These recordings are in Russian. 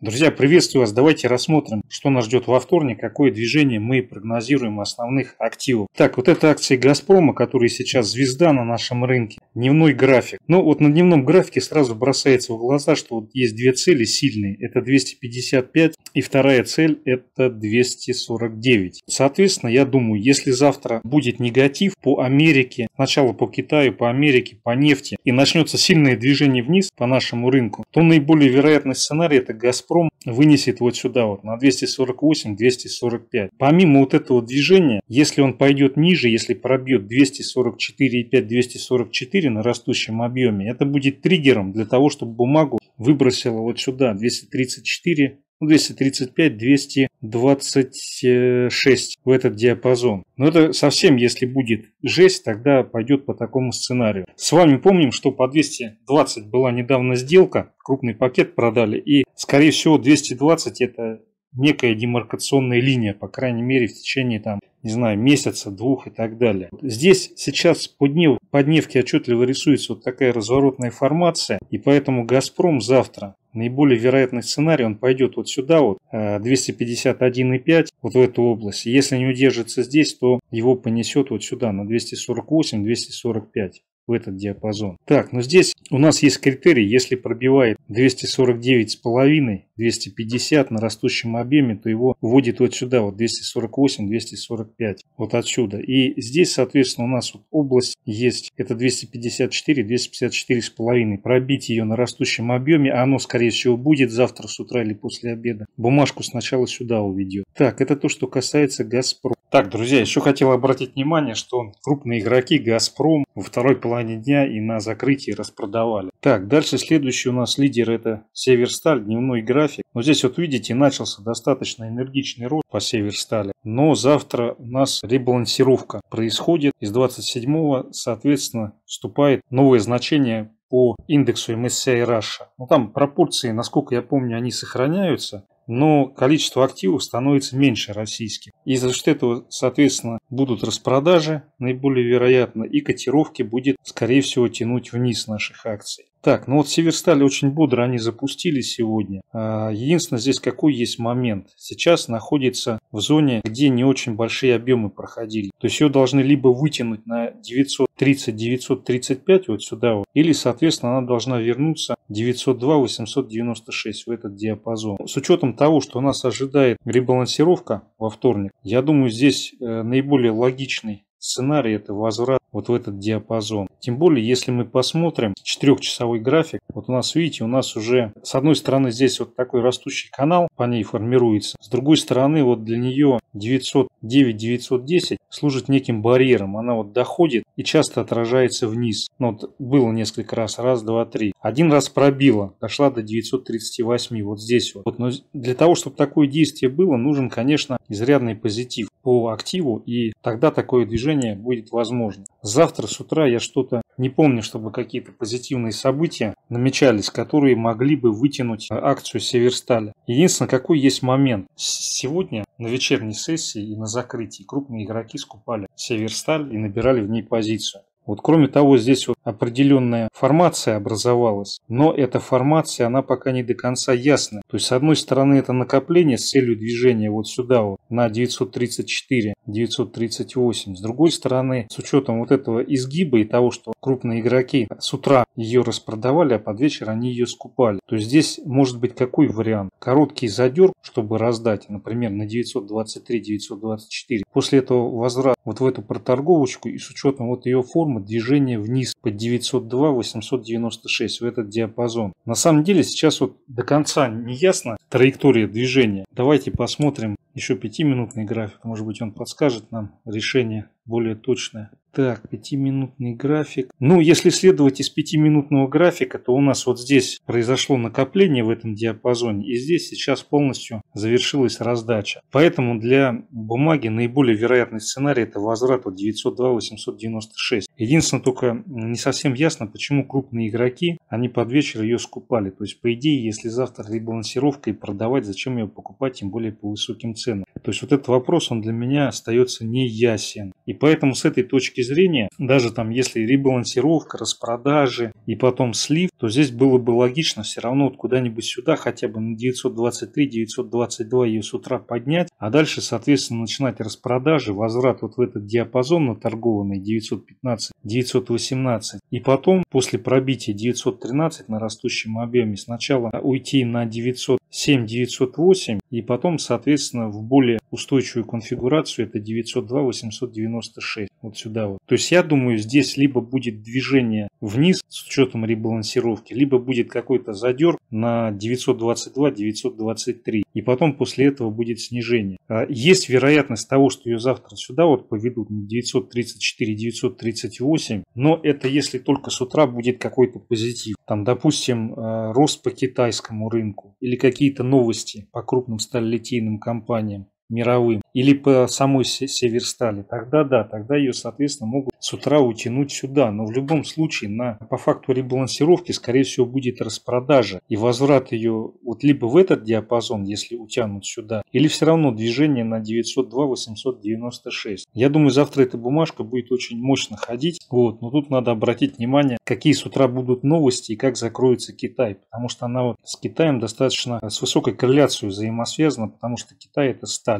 Друзья, приветствую вас. Давайте рассмотрим, что нас ждет во вторник, какое движение мы прогнозируем основных активов. Так, вот это акции «Газпрома», которые сейчас звезда на нашем рынке. Дневной график. Но ну, вот на дневном графике сразу бросается в глаза, что вот есть две цели сильные. Это 255 и вторая цель это 249. Соответственно, я думаю, если завтра будет негатив по Америке, сначала по Китаю, по Америке, по нефти, и начнется сильное движение вниз по нашему рынку, то наиболее вероятный сценарий это «Газпром» «Газпром» вынесет вот сюда вот на 248-245. Помимо вот этого движения, если он пойдет ниже, если пробьет 244,5-244 на растущем объеме, это будет триггером для того, чтобы бумагу выбросила вот сюда 234 235-226 в этот диапазон. Но это совсем, если будет жесть, тогда пойдет по такому сценарию. С вами помним, что по 220 была недавно сделка, крупный пакет продали, и, скорее всего, 220 это некая демаркационная линия, по крайней мере, в течение там, не знаю, месяца, двух и так далее. Здесь сейчас по, днев, по дневке отчетливо рисуется вот такая разворотная формация, и поэтому «Газпром» завтра Наиболее вероятный сценарий, он пойдет вот сюда, вот 251,5, э, вот в эту область. Если не удержится здесь, то его понесет вот сюда, на 248-245 в этот диапазон. Так, но ну здесь у нас есть критерий, если пробивает 249,5, 250 на растущем объеме, то его вводит вот сюда, вот 248, 245, вот отсюда. И здесь, соответственно, у нас вот область есть, это 254, 254 с половиной. Пробить ее на растущем объеме, оно, скорее всего, будет завтра с утра или после обеда. Бумажку сначала сюда уведет. Так, это то, что касается Газпром. Так, друзья, еще хотел обратить внимание, что крупные игроки «Газпром» во второй половине дня и на закрытии распродавали. Так, дальше следующий у нас лидер – это «Северсталь», дневной график график. Но здесь вот видите, начался достаточно энергичный рост по Северстали. Но завтра у нас ребалансировка происходит. Из 27-го, соответственно, вступает новое значение по индексу MSCI Russia. Ну, там пропорции, насколько я помню, они сохраняются но количество активов становится меньше российских. И за счет этого, соответственно, будут распродажи наиболее вероятно, и котировки будет, скорее всего, тянуть вниз наших акций. Так, ну вот Северсталь очень бодро они запустили сегодня. А, единственное здесь какой есть момент. Сейчас находится в зоне, где не очень большие объемы проходили. То есть ее должны либо вытянуть на 930-935 вот сюда вот, или, соответственно, она должна вернуться 902-896 в этот диапазон. С учетом того, что нас ожидает ребалансировка во вторник, я думаю, здесь э, наиболее логичный сценарий это возврат вот в этот диапазон. Тем более, если мы посмотрим четырехчасовой график, вот у нас, видите, у нас уже с одной стороны здесь вот такой растущий канал по ней формируется, с другой стороны вот для нее 909-910 служит неким барьером, она вот доходит и часто отражается вниз. Ну, вот было несколько раз, раз, два, три. Один раз пробила, дошла до 938, вот здесь вот. вот. Но для того, чтобы такое действие было, нужен, конечно, изрядный позитив по активу, и тогда такое движение будет возможно. Завтра с утра я что-то не помню, чтобы какие-то позитивные события намечались, которые могли бы вытянуть э, акцию Северсталя. Единственное, какой есть момент. Сегодня на вечерней сессии и на закрытии крупные игроки скупали Северсталь и набирали в ней позицию. Вот кроме того, здесь вот определенная формация образовалась, но эта формация, она пока не до конца ясна. То есть, с одной стороны, это накопление с целью движения вот сюда, вот, на 934, 938. С другой стороны, с учетом вот этого изгиба и того, что крупные игроки с утра ее распродавали, а под вечер они ее скупали. То есть, здесь может быть какой вариант? Короткий задер, чтобы раздать, например, на 923-924. После этого возврат вот в эту проторговочку и с учетом вот ее формы объема движения вниз по 902-896 в этот диапазон. На самом деле сейчас вот до конца не ясно траектория движения. Давайте посмотрим еще пятиминутный график, может быть он подскажет нам решение более точное. Так, пятиминутный график. Ну, если следовать из пятиминутного графика, то у нас вот здесь произошло накопление в этом диапазоне, и здесь сейчас полностью завершилась раздача. Поэтому для бумаги наиболее вероятный сценарий – это возврат от 902-896. Единственное, только не совсем ясно, почему крупные игроки, они под вечер ее скупали. То есть, по идее, если завтра ребалансировка и продавать, зачем ее покупать, тем более по высоким ценам. То есть, вот этот вопрос, он для меня остается неясен. И поэтому с этой точки точки зрения, даже там, если ребалансировка, распродажи и потом слив, то здесь было бы логично все равно вот куда-нибудь сюда хотя бы на 923-922 ее с утра поднять, а дальше, соответственно, начинать распродажи, возврат вот в этот диапазон на торгованный 915-918. И потом, после пробития 913 на растущем объеме, сначала уйти на 907-908 и потом, соответственно, в более устойчивую конфигурацию это 902-896. Вот сюда каналы. То есть я думаю, здесь либо будет движение вниз с учетом ребалансировки, либо будет какой-то задер на 922-923. И потом после этого будет снижение. А есть вероятность того, что ее завтра сюда вот поведут на 934-938. Но это если только с утра будет какой-то позитив. Там, допустим, э, рост по китайскому рынку или какие-то новости по крупным сталилитейным компаниям мировым или по самой Северстали, тогда да, тогда ее, соответственно, могут с утра утянуть сюда. Но в любом случае на, по факту ребалансировки, скорее всего, будет распродажа и возврат ее вот либо в этот диапазон, если утянут сюда, или все равно движение на 902-896. Я думаю, завтра эта бумажка будет очень мощно ходить. Вот, но тут надо обратить внимание, какие с утра будут новости и как закроется Китай, потому что она вот с Китаем достаточно э, с высокой корреляцией взаимосвязана, потому что Китай это сталь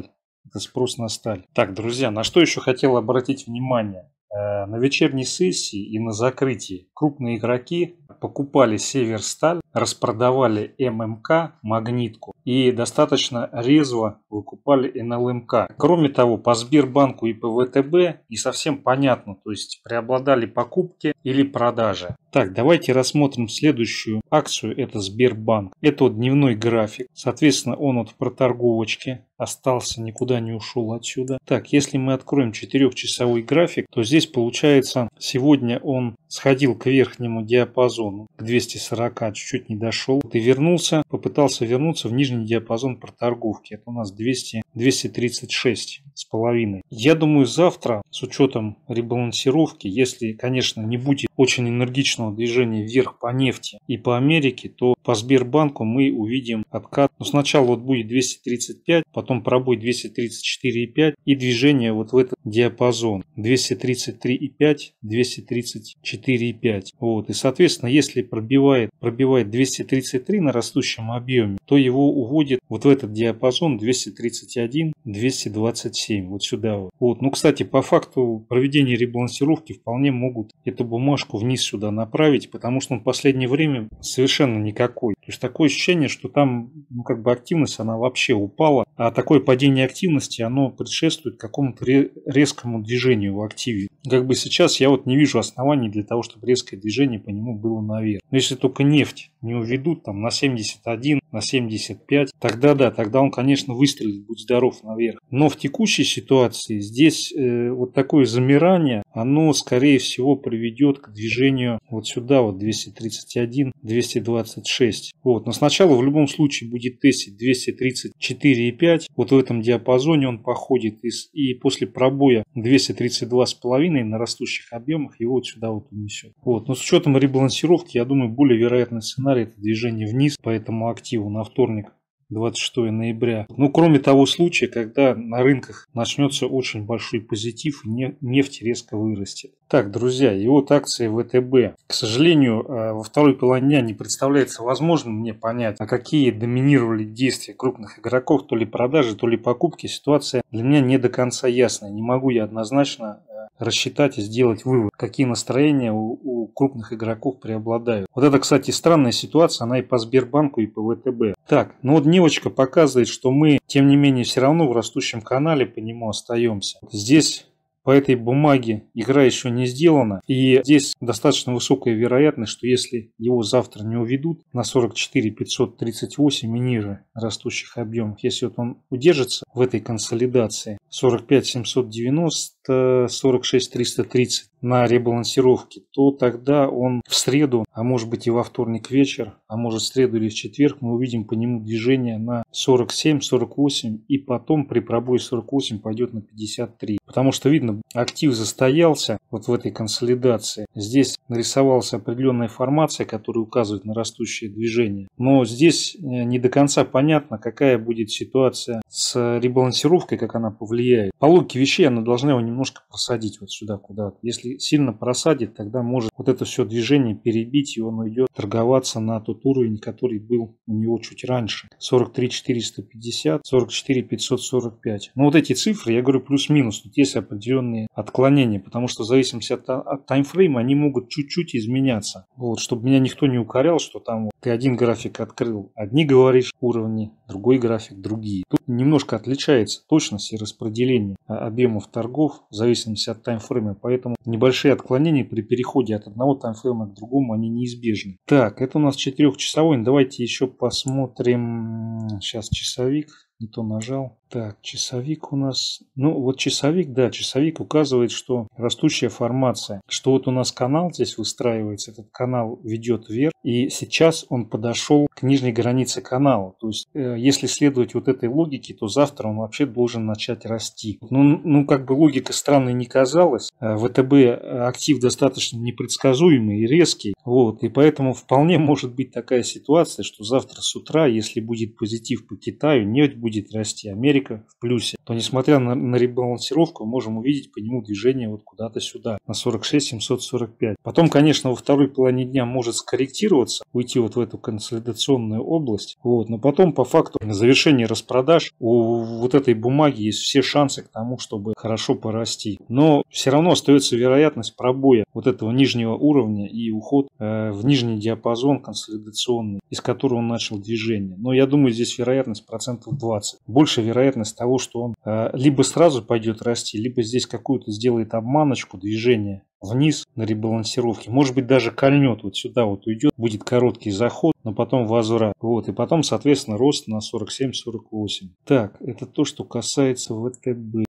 спрос на сталь. Так, друзья, на что еще хотел обратить внимание? Э, на вечерней сессии и на закрытии крупные игроки покупали Северсталь, распродавали ММК, Магнитку и достаточно резво выкупали НЛМК. Кроме того, по Сбербанку и ПВТБ не совсем понятно, то есть преобладали покупки или продажи. Так, давайте рассмотрим следующую акцию, это Сбербанк. Это вот дневной график, соответственно он от проторговочки остался, никуда не ушел отсюда. Так, если мы откроем четырехчасовой график, то здесь получается, сегодня он сходил к верхнему диапазону, к 240, чуть-чуть не дошел. и вернулся, попытался вернуться в нижний диапазон проторговки. Это у нас 200 236 с половиной. Я думаю, завтра, с учетом ребалансировки, если, конечно, не будет очень энергичного движения вверх по нефти и по Америке, то по Сбербанку мы увидим откат. Но сначала вот будет 235, потом пробой 234,5 и движение вот в этот диапазон 233,5, 234,5. Вот. И, соответственно, если пробивает, пробивает 233 на растущем объеме, то его уводит вот в этот диапазон 231 221, 227, вот сюда вот. вот. Ну, кстати, по факту проведения ребалансировки вполне могут эту бумажку вниз сюда направить, потому что он в последнее время совершенно никакой. То есть такое ощущение, что там ну, как бы активность, она вообще упала, а такое падение активности, оно предшествует какому-то резкому движению в активе. Как бы сейчас я вот не вижу оснований для того, чтобы резкое движение по нему было наверх. Но если только нефть не уведут там на 71, на 75, тогда да, тогда он, конечно, выстрелит, будь здоров, наверх. Но в текущей ситуации здесь э, вот такое замирание, оно, скорее всего, приведет к движению вот сюда, вот 231, 226. Вот. Но сначала в любом случае будет тестить 234,5. Вот в этом диапазоне он походит из, и после пробоя 232,5 на растущих объемах его вот сюда вот унесет. Вот. Но с учетом ребалансировки, я думаю, более вероятный сценарий это движение вниз по этому активу архива на вторник 26 ноября. Ну, кроме того случая, когда на рынках начнется очень большой позитив и нефть резко вырастет. Так, друзья, и вот акции ВТБ. К сожалению, а, во второй половине дня не представляется возможным мне понять, а какие доминировали действия крупных игроков, то ли продажи, то ли покупки. Ситуация для меня не до конца ясная. Не могу я однозначно рассчитать и сделать вывод, какие настроения у, у крупных игроков преобладают. Вот это, кстати, странная ситуация, она и по Сбербанку, и по ВТБ. Так, ну вот дневочка показывает, что мы, тем не менее, все равно в растущем канале по нему остаемся. Здесь по этой бумаге игра еще не сделана, и здесь достаточно высокая вероятность, что если его завтра не уведут на 44 538 и ниже растущих объемов, если вот он удержится в этой консолидации 45 790, 46 330, на ребалансировке, то тогда он в среду, а может быть и во вторник вечер, а может в среду или в четверг мы увидим по нему движение на 47, 48 и потом при пробое 48 пойдет на 53. Потому что видно, актив застоялся вот в этой консолидации. Здесь нарисовалась определенная формация, которая указывает на растущее движение. Но здесь э, не до конца понятно, какая будет ситуация с ребалансировкой, как она повлияет. По логике вещей она должна его немножко посадить вот сюда куда-то. Если сильно просадит, тогда может вот это все движение перебить, и он уйдет торговаться на тот уровень, который был у него чуть раньше. 43 450, 44 545. Ну вот эти цифры, я говорю, плюс-минус. Тут есть определенные отклонения, потому что в зависимости от, от таймфрейма они могут чуть-чуть изменяться. Вот, чтобы меня никто не укорял, что там вот, ты один график открыл, одни говоришь уровни, другой график, другие. Тут немножко отличается точность и распределение а, объемов торгов в зависимости от таймфрейма, поэтому небольшие отклонения при переходе от одного таймфрейма к другому, они неизбежны. Так, это у нас четырехчасовой, давайте еще посмотрим, сейчас часовик, не то нажал. Так, часовик у нас... Ну, вот часовик, да, часовик указывает, что растущая формация. Что вот у нас канал здесь выстраивается, этот канал ведет вверх, и сейчас он подошел к нижней границе канала. То есть, э, если следовать вот этой логике, то завтра он вообще должен начать расти. Ну, ну как бы логика странной не казалась. Э, ВТБ актив достаточно непредсказуемый и резкий. Вот, и поэтому вполне может быть такая ситуация, что завтра с утра, если будет позитив по Китаю, нефть будет будет расти Америка в плюсе, то несмотря на, на ребалансировку, мы можем увидеть по нему движение вот куда-то сюда, на 46 745. Потом, конечно, во второй половине дня может скорректироваться, уйти вот в эту консолидационную область, вот, но потом по факту на завершении распродаж у вот этой бумаги есть все шансы к тому, чтобы хорошо порасти. Но все равно остается вероятность пробоя вот этого нижнего уровня и уход э, в нижний диапазон консолидационный, из которого он начал движение. Но я думаю, здесь вероятность процентов 20 ситуации. Больше вероятность того, что он э, либо сразу пойдет расти, либо здесь какую-то сделает обманочку, движение вниз на ребалансировке. Может быть, даже кольнет вот сюда вот уйдет, будет короткий заход, но потом возврат. Вот, и потом, соответственно, рост на 47-48. Так, это то, что касается ВТБ.